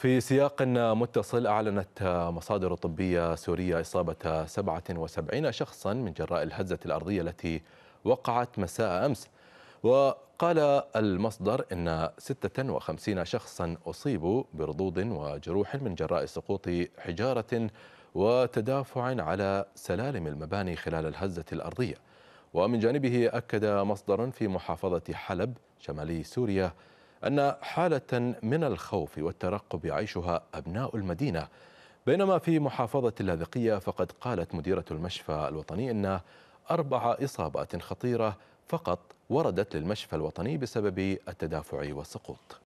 في سياق متصل أعلنت مصادر طبية سورية إصابة 77 شخصا من جراء الهزة الأرضية التي وقعت مساء أمس وقال المصدر أن 56 شخصا أصيبوا برضوض وجروح من جراء سقوط حجارة وتدافع على سلالم المباني خلال الهزة الأرضية ومن جانبه أكد مصدر في محافظة حلب شمالي سوريا أن حالة من الخوف والترقب يعيشها أبناء المدينة بينما في محافظة اللاذقية فقد قالت مديرة المشفى الوطني أن أربع إصابات خطيرة فقط وردت للمشفى الوطني بسبب التدافع والسقوط